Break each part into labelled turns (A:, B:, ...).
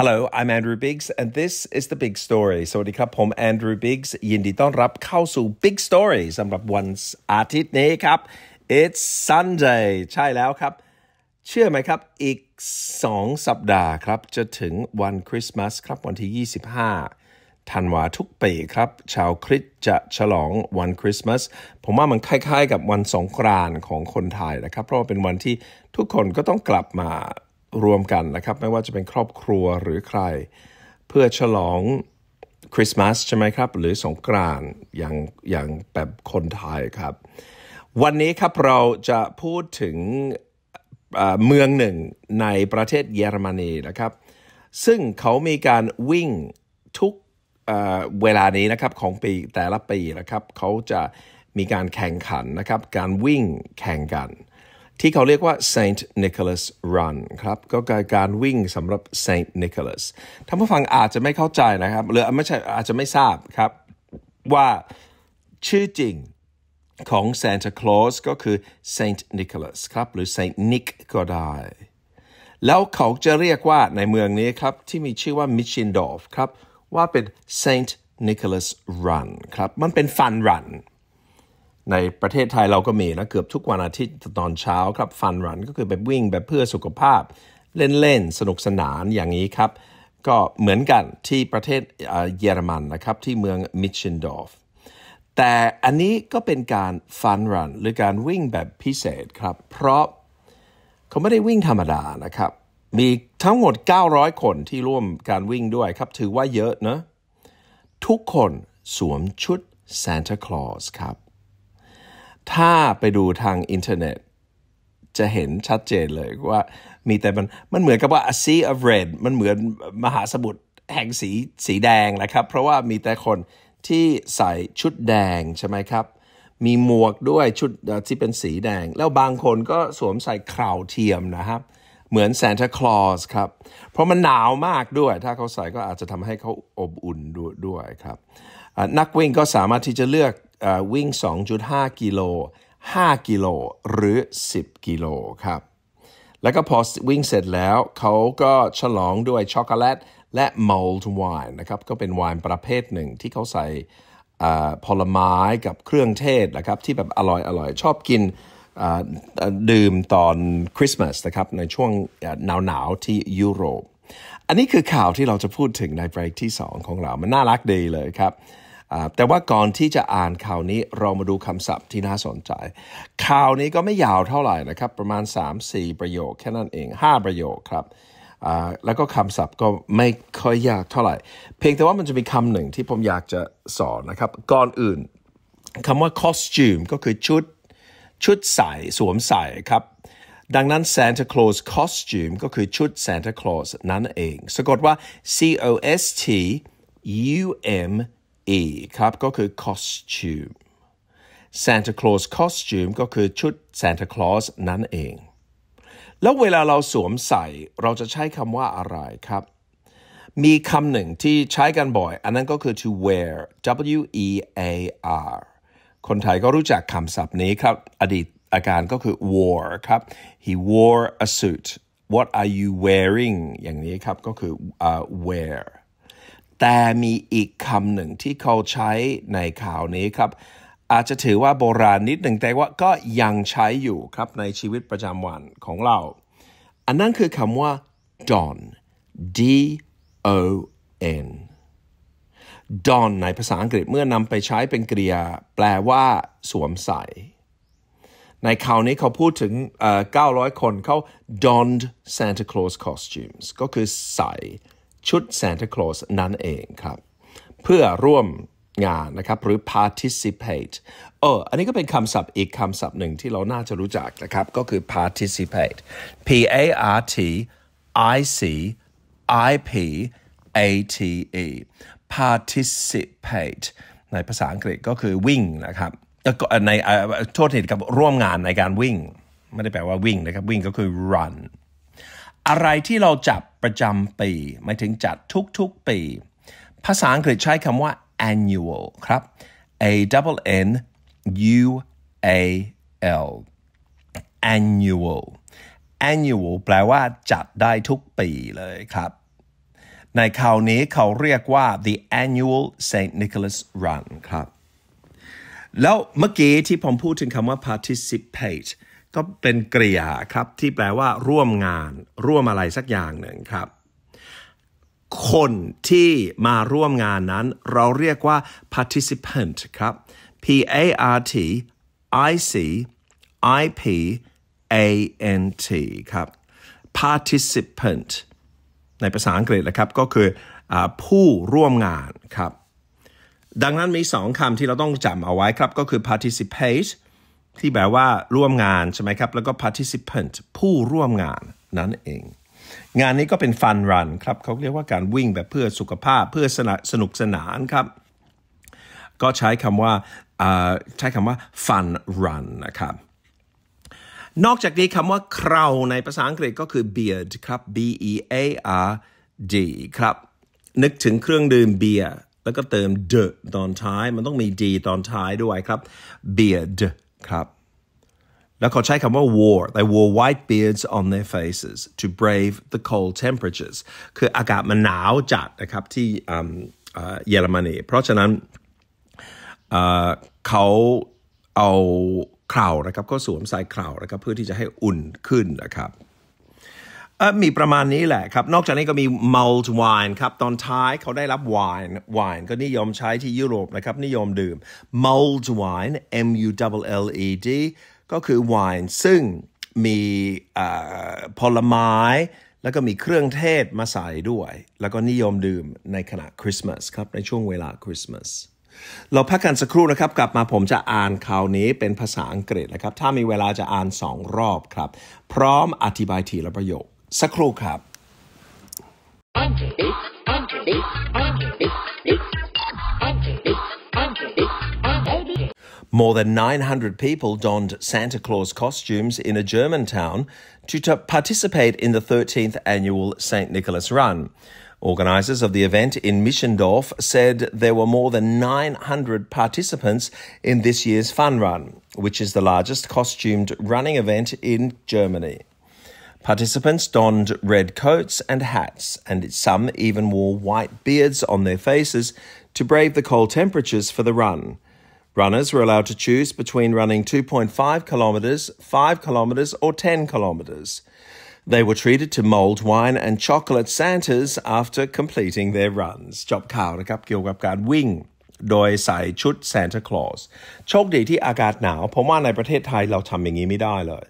A: Hello, I'm Andrew Biggs, and this is the Big Story. สวัสดีครับ ผม Andrew Biggs ยินดีต้อนรับเข้าสู่ Big Story สำหรับวันอาทิตย์นี้ครับ It's Sunday ใช่แล้วครับ เชื่อไหมครับอีก 2 สัปดาห์ครับจะถึงวันคริสต์มาสครับวันที่ 25ธันวาทุกปีครับ ชาวคริสต์จะฉลองวันคริสต์มาสผมว่ามันคล้าย ๆกับวันสงกรานต์ของคนไทยนะครับ เพราะว่าเป็นวันที่ทุกคนก็ต้องกลับมารวมกันนะครับไม่ว่าจะเป็นครอบครัวหรือใคร เพื่อฉลองคริสต์มาสใช่ไหมครับ หรือสงกรานต์อย่างอย่างแบบคนไทยครับวันนี้ครับเราจะพูดถึงเมืองหนึ่งในประเทศเยอรมนีนะครับ ซึ่งเขามีการวิ่งทุกเวลานี้นะครับของปีแต่ละปีนะครับ เขาจะมีการแข่งขันนะครับ การวิ่งแข่งกันที่เขาเรียกว่า Saint Nicholas Run ครับ ก็คือการวิ่งสำหรับ Saint Nicholas ท่านผู้ฟังอาจจะไม่เข้าใจนะครับ หรืออาจจะไม่ทราบครับ ว่าชื่อจริงของ Santa Claus ก็คือ Saint Nicholas ครับ หรือ Saint Nick ก็ได้ แล้วเขาจะเรียกว่าในเมืองนี้ครับ ที่มีชื่อว่ามิชินดอฟครับ ว่าเป็น Saint Nicholas Run ครับ มันเป็นฟันรันในประเทศไทยเราก็มีนะเกือบทุกวันอาทิตย์ตอนเช้าครับฟันรันก็คือแบบวิ่งแบบเพื่อสุขภาพเล่น ๆ สนุกสนานอย่างนี้ครับ ก็เหมือนกันที่ประเทศเยอรมันนะครับ ที่เมืองมิชินดอร์ฟแต่อันนี้ก็เป็นการฟันรันหรือการวิ่งแบบพิเศษครับ เพราะเขาไม่ได้วิ่งธรรมดานะครับ มีทั้งหมด 900 คนที่ร่วมการวิ่งด้วยครับถือว่าเยอะนะ ทุกคนสวมชุดซานตาคลอสครับถ้าไปดูทางอินเทอร์เน็ตจะเห็นชัดเจนเลยว่ามีแต่มันมันเหมือนกับว่า a sea of red มันเหมือนมหาสมุทรแห่งสีสีแดงนะครับ เพราะว่ามีแต่คนที่ใส่ชุดแดงใช่ไหมครับ มีหมวกด้วยชุดที่เป็นสีแดง แล้วบางคนก็สวมใส่คราวเทียมนะครับ เหมือนซานตาคลอสครับ เพราะมันหนาวมากด้วย ถ้าเขาใส่ก็อาจจะทำให้เขาอบอุ่นด้วยครับ นักวิ่งก็สามารถที่จะเลือกวิ่ง 2.5 กิโล 5 กิโล หรือ 10 กิโลครับ แล้วก็พอวิ่งเสร็จแล้วเขาก็ฉลองด้วยช็อกโกแลต และ mulled wine นะครับ ก็เป็นไวน์ประเภทหนึ่ง ที่เขาใส่ผลไม้กับเครื่องเทศนะครับ ที่แบบอร่อยอร่อยชอบกินดื่มตอนคริสต์มาสนะครับในช่วงหนาวๆ ที่ยุโรป อันนี้คือข่าวที่เราจะพูดถึงในเบรกที่ 2 ของเรา มันน่ารักดีเลยครับแต่ว่าก่อนที่จะอ่านข่าวนี้เรามาดูคำศัพท์ที่น่าสนใจข่าวนี้ก็ไม่ยาวเท่าไหร่นะครับประมาณ 3-4 ประโยคแค่นั้นเอง 5 ประโยคครับแล้วก็คำศัพท์ก็ไม่ค่อยยากเท่าไหร่ เพียงแต่ว่ามันจะมีคำหนึ่งที่ผมอยากจะสอนนะครับก่อนอื่นคำว่า costume ก็คือชุดชุดใส่สวมใส่ครับดังนั้น Santa Claus costume ก็คือชุด Santa Claus นั่นเอง สะกดว่า C O S T U M e ครับก็คือ costume Santa Claus costume ก็คือชุด Santa Claus นั่นเอง แล้วเวลาเราสวมใส่เราจะใช้คำว่าอะไรครับ มีคำหนึ่งที่ใช้กันบ่อย อันนั้นก็คือ to wear W E A R คนไทยก็รู้จักคำศัพท์นี้ครับ อดีตอาการก็คือ wore ครับ he wore a suit what are you wearing อย่างนี้ครับก็คือ uh, wear แต่มีอีกคำหนึ่งที่เขาใช้ในข่าวนี้ครับ อาจจะถือว่าโบราณนิดหนึ่งแต่ว่าก็ยังใช้อยู่ครับในชีวิตประจำวันของเรา อันนั้นคือคำว่า don d o n don ในภาษาอังกฤษเมื่อนำไปใช้เป็นกริยาแปลว่าสวมใส่ ในข่าวนี้เขาพูดถึง 900 คนเขา donned Santa Claus costumes ก็คือใส่ชุดซ a นต a คลอสนั่นเองครับ เพื่อร่วมงานนะครับ หรือ participate เอออันนี้ก็เป็นคำศัพท์อีกคำศัพท์หนึ่งที่เราน่าจะรู้จักนะครับ ก็คือ participate p a r t i c i p a t e participate ในภาษาอังกฤษก็คือวิ่งนะครับในโทษทีกับร่วมงานในการวิ่ง ไม่ได้แปลว่าวิ่งนะครับวิ่งก็คือ run อะไรที่เราจับประจำปีหมายถึงจัดทุกๆปี ภาษาอังกฤษใช้คำว่า annual ครับ a double n u a l annual annual แปลว่าจัดได้ทุกปีเลยครับ ในคราวนี้เขาเรียกว่า the annual Saint Nicholas Run ครับแล้วเมื่อกี้ที่ผมพูดถึงคำว่า participate ก็เป็นกริยาครับ ที่แปลว่าร่วมงาน ร่วมอะไรสักอย่างหนึ่งครับ คนที่มาร่วมงานนั้น เราเรียกว่า participant ครับ P A R T I C I P A N T ครับ participant ในภาษาอังกฤษนะครับ ก็คืออผู้ร่วมงานครับ ดังนั้นมีสองคำที่เราต้องจำเอาไว้ครับก็คือ participate ที่แปลว่าร่วมงาน ใช่ไหมครับ แล้วก็ participant ผู้ร่วมงานนั่นเอง งานนี้ก็เป็น fun run ครับเขาเรียกว่าการวิ่งแบบเพื่อสุขภาพเพื่อสนุกสนานครับ ก็ใช้คำว่าใช้คำว่า fun run นะครับ นอกจากนี้คำว่าเคราในภาษาอังกฤษก็คือ beard ครับ b e a r d ครับ นึกถึงเครื่องดื่มเบียร์แล้วก็เติม d ตอนท้ายมันต้องมี d ตอนท้ายด้วยครับ beard ครับ แล้วเขาใช้คำว่า war they wore white beards on their faces to brave the cold temperatures คืออากาศมันหนาวจัดนะครับที่เยอรมนีเพราะฉะนั้นเขาเอาเข่านะครับ ก็สวมใส่เข่านะครับเพื่อที่จะให้อุ่นขึ้นนะครับมีประมาณนี้แหละครับ นอกจากนี้ก็มี malt wine ครับ ตอนท้ายเขาได้รับ wine wine ก็นิยมใช้ที่ยุโรปนะครับ นิยมดื่ม malt wine M U L L E D ก็คือ wine ซึ่งมีผลไม้แล้วก็มีเครื่องเทศมาใส่ด้วย แล้วก็นิยมดื่มในขณะคริสต์มาสครับ ในช่วงเวลาคริสต์มาสเราพักกันสักครู่นะครับ กลับมาผมจะอ่านข่าวนี้เป็นภาษาอังกฤษนะครับถ้ามีเวลาจะอ่านสองรอบครับพร้อมอธิบายทีละประโยคสักครู่ครับ More than 900 people donned Santa Claus costumes in a German town to participate in the 13th annual St. Nicholas Run. Organisers of the event in Mischendorf said there were more than 900 participants in this year's fun run, which is the largest costumed running event in Germany. Participants donned red coats and hats, and some even wore white beards on their faces to brave the cold temperatures for the run. Runners were allowed to choose between running 2.5 kilometres, 5 kilometres, or 10 kilometres. They were treated to mulled wine and chocolate Santas after completing their runs. จบข่าวนะครับเกี่ยวกับการวิ่งโดยใส่ชุด Santa Claus โชคดีที่อากาศหนาว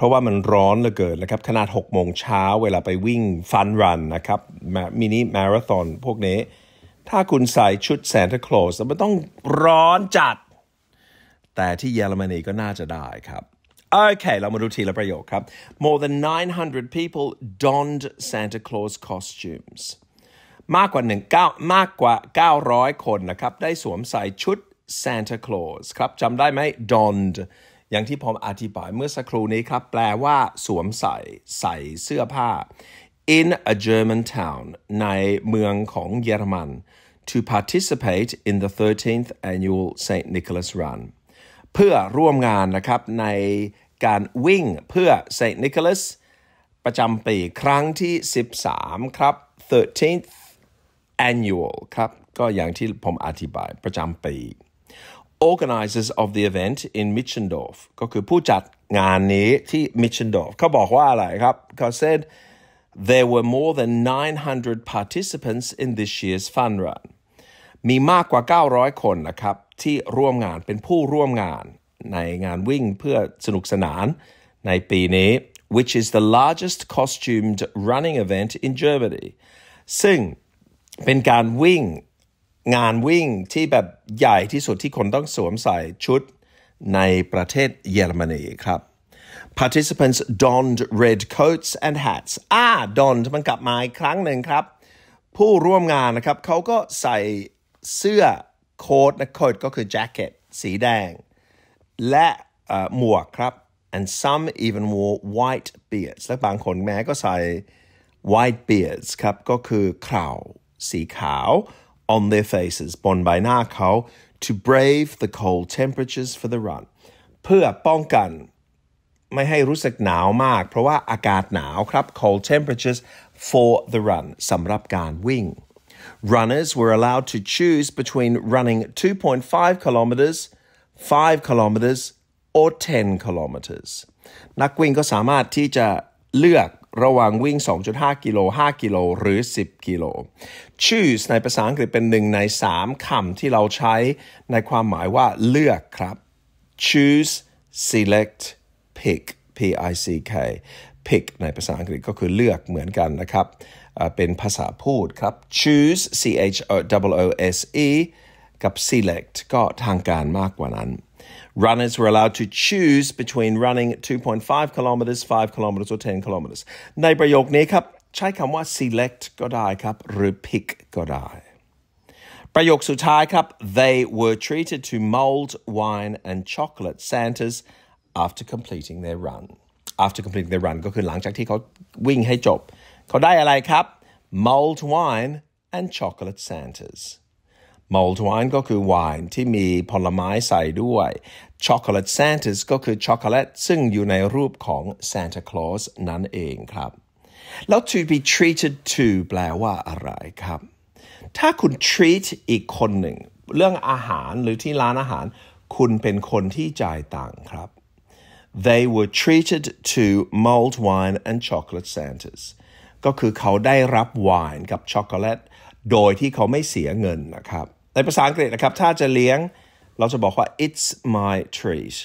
A: เพราะว่ามันร้อนเหลือเกินนะครับ ขนาด 6 โมงเช้าเวลาไปวิ่งฟันรันนะครับ มินิมาราธอนพวกนี้ ถ้าคุณใส่ชุดแซนต์คลอสมันต้องร้อนจัด แต่ที่เยอรมนีก็น่าจะได้ครับ โอเค เรามาดูทีละประโยคครับ More than 900 people donned Santa Claus costumes. มากกว่า1มากกว่า900 คนนะครับ ได้สวมใส่ชุด Santa Claus ครับจำได้ไหม donned อย่างที่ผมอธิบายเมื่อสักครู่นี้ครับ แปลว่าสวมใส่ใส่เสื้อผ้า in a German town ในเมืองของเยอรมัน to participate in the 13th annual St. Nicholas Run เพื่อร่วมงานนะครับในการวิ่งเพื่อ St. Nicholas ประจำปีครั้งที่ 13 ครับ 13th annual ครับ ก็อย่างที่ผมอธิบายประจำปี organizers of the event in Mitchendorf ก็คือผู้จัดงานนี้ที่ Mitchendorf เขาบอกว่าอะไรครับเขา said there were more than 900 participants in this year's fun run มีมากกว่า900คนนะครับที่ร่วมงานเป็นผู้ร่วมงานในงานวิ่งเพื่อสนุกสนานในปีนี้ which is the largest costumed running event in Germany ซึ่งเป็นการวิ่งงานวิ่งที่แบบใหญ่ที่สุดที่คนต้องสวมใส่ชุดในประเทศเยอรมนีครับ participants donned red coats and hats อ่า donned มันกลับมาอีกครั้งหนึ่งครับ ผู้ร่วมงานนะครับ เขาก็ใส่เสื้อโค้ทนะโค้ทก็คือแจ็คเก็ตสีแดง และหมวกครับ and some even wore white beards และบางคนแม้ก็ใส่ white beards ครับ ก็คือคราว สีขาว on their faces, bon by Narco, to brave the cold temperatures for the run เพื่อป้องกันไม่ให้รู้สึกหนาวมากเพราะว่าอากาศหนาวครับ cold temperatures for the run wing. Runners were allowed to choose between running 2.5 kilometers 5 kilometers or 10 kilometers นักวิ่งก็สามารถที่จะเลือกระหว่างวิ่ง 2.5 กิโล 5 กิโลหรือ 10 กิโล choose ในภาษาอังกฤษเป็นหนึ่งใน 3คํที่เราใช้ในความหมายว่าเลือกครับ choose select pick p i c k pick ในภาษาอังกฤษก็คือเลือกเหมือนกันนะครับ เป็นภาษาพูดครับ choose c h o o s e กับ select ก็ทางการมากกว่านั้น Runners were allowed to choose between running 2.5 kilometers, 5 kilometers or 10 kilometers ในประโยคนี้ครับใช้คำว่า select ก็ได้ครับหรือ pick ก็ได้ประโยคสุดท้ายครับ They were treated to mulled wine and chocolate Santas after completing their run after completing their run wing ก็คือหลังจากที่เขาวิ่งให้จบเขาได้อะไรครับ mulled wine and chocolate Santas มอลทว d w นก็คือไวน์ที่มีผลไม้ใส่ด้วยช็อกโกแลตซานต a สก็คือช็อกโกแลตซึ่งอยู่ในรูปของซานต์คลอสนั่นเองครับ แล้ว to be treated to แปลว่าอะไรครับ ถ้าคุณ treat อีกคนหนึ่ง เรื่องอาหารหรือที่ร้านอาหาร คุณเป็นคนที่จ่ายตังครับ they were treated to mulled wine and chocolate Santas ก็คือเขาได้รับไวน์กับช็อกโกแลตโดยที่เขาไม่เสียเงินนะครับในภาษาอังกฤษนะครับ ถ้าจะเลี้ยงเราจะบอกว่า it's my trees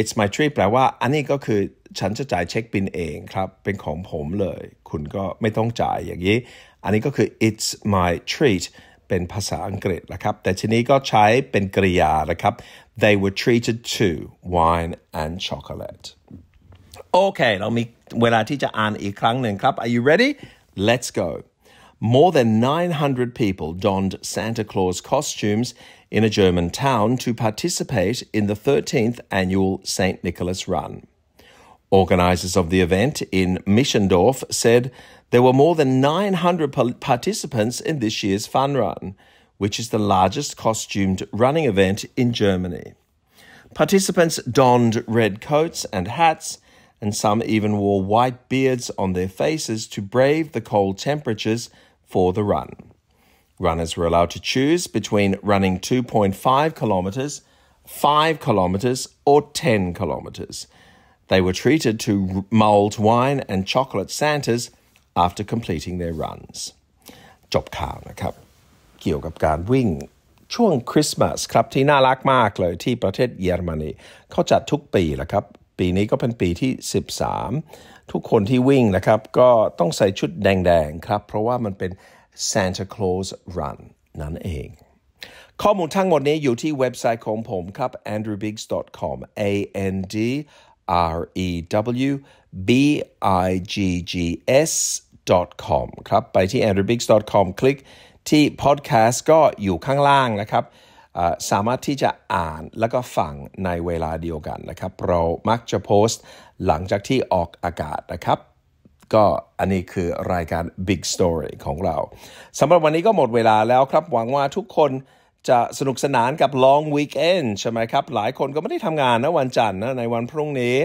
A: it's my tree แปลว่าอันนี้ก็คือฉันจะจ่ายเช็คบินเองครับ เป็นของผมเลย คุณก็ไม่ต้องจ่ายอย่างนี้ อันนี้ก็คือ it's my treat เป็นภาษาอังกฤษนะครับ แต่ทีนี้ก็ใช้เป็นกริยานะครับ they were treated to wine and chocolate โอเค เรามีเวลาที่จะอ่านอีกครั้งหนึ่งครับ are you ready let's go More than 900 people donned Santa Claus costumes in a German town to participate in the 13th annual St. Nicholas Run. Organisers of the event in Mischendorf said there were more than 900 participants in this year's fun run, which is the largest costumed running event in Germany. Participants donned red coats and hats, and some even wore white beards on their faces to brave the cold temperatures for the run. Runners were allowed to choose between running 2.5 kilometres, 5 kilometres, or 10 kilometres. They were treated to mulled wine and chocolate Santas after completing their runs จบข่าวนะครับ เกี่ยวกับการวิ่งช่วงคริสต์มาสครับที่น่ารักมากเลยที่ประเทศเยอรมนีเขาจัดทุกปีแหละครับปีนี้ก็เป็นปีที่ 13 ทุกคนที่วิ่งนะครับ ก็ต้องใส่ชุดแดง ๆ ครับ เพราะว่ามันเป็น Santa Claus Run นั่นเอง ข้อมูลทั้งหมดนี้อยู่ที่เว็บไซต์ของผมครับ andrewbiggs.com a n d r e w b i g g s .com ครับไปที่ andrewbiggs.com คลิกที่ podcast ก็อยู่ข้างล่างนะครับสามารถที่จะอ่านแล้วก็ฟังในเวลาเดียวกันนะครับ เรามักจะโพสต์หลังจากที่ออกอากาศนะครับ ก็อันนี้คือรายการ Big Story ของเราสำหรับวันนี้ก็หมดเวลาแล้วครับ หวังว่าทุกคนจะสนุกสนานกับ long weekend ใช่ไหมครับ หลายคนก็ไม่ได้ทำงานนะวันจันทร์นะในวันพรุ่งนี้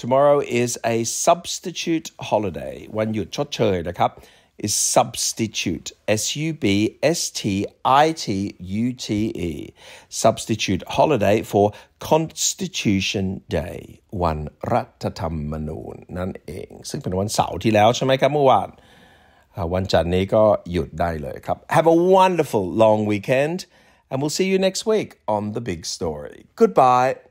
A: tomorrow is a substitute holiday วันหยุดชดเชยนะครับ is substitute. S U B S T I T U T E. Substitute holiday for Constitution Day วันรัฐธรรมนูญนั่นเองซึ่งเป็นวันเสาร์ที่แล้วใช่ไหมครับเมื่อวานวันจันทร์นี้ก็หยุดได้เลยครับ ah, Have a wonderful long weekend and we'll see you next week on The Big Story. Goodbye.